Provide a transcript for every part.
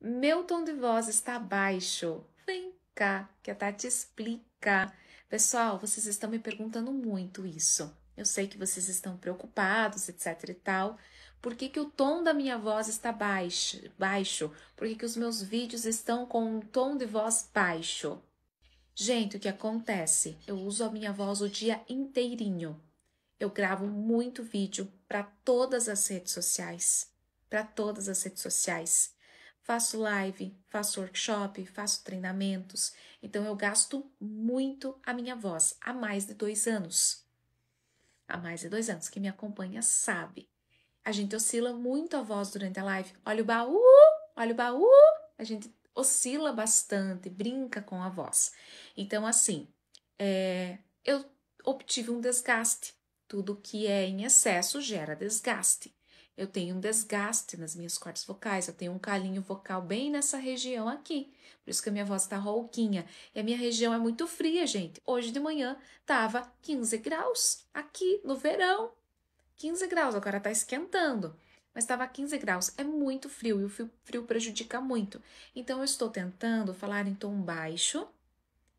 Meu tom de voz está baixo. Vem cá, que a Tati explica. Pessoal, vocês estão me perguntando muito isso. Eu sei que vocês estão preocupados, etc e tal. Por que, que o tom da minha voz está baixo? baixo? Por que, que os meus vídeos estão com um tom de voz baixo? Gente, o que acontece? Eu uso a minha voz o dia inteirinho. Eu gravo muito vídeo para todas as redes sociais. Para todas as redes sociais faço live, faço workshop, faço treinamentos. Então eu gasto muito a minha voz há mais de dois anos. Há mais de dois anos. Quem me acompanha sabe. A gente oscila muito a voz durante a live. Olha o baú, olha o baú. A gente oscila bastante, brinca com a voz. Então, assim, é, eu obtive um desgaste. Tudo que é em excesso gera desgaste eu tenho um desgaste nas minhas cordas vocais, eu tenho um calinho vocal bem nessa região aqui. Por isso que a minha voz está rouquinha. E a minha região é muito fria, gente. Hoje de manhã tava 15 graus aqui no verão. 15 graus, agora está esquentando. Mas estava 15 graus, é muito frio e o frio prejudica muito. Então eu estou tentando falar em tom baixo.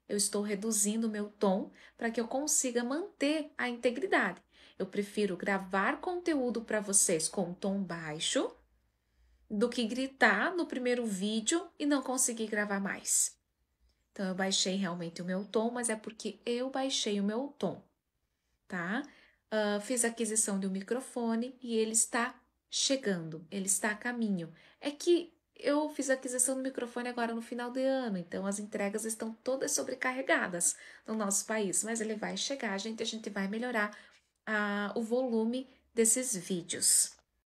Eu estou reduzindo o meu tom para que eu consiga manter a integridade. Eu prefiro gravar conteúdo para vocês com um tom baixo do que gritar no primeiro vídeo e não conseguir gravar mais. Então eu baixei realmente o meu tom, mas é porque eu baixei o meu tom, tá? Uh, fiz a aquisição de um microfone e ele está chegando, ele está a caminho. É que eu fiz a aquisição do microfone agora no final de ano, então as entregas estão todas sobrecarregadas no nosso país, mas ele vai chegar, gente, a gente vai melhorar ah, o volume desses vídeos.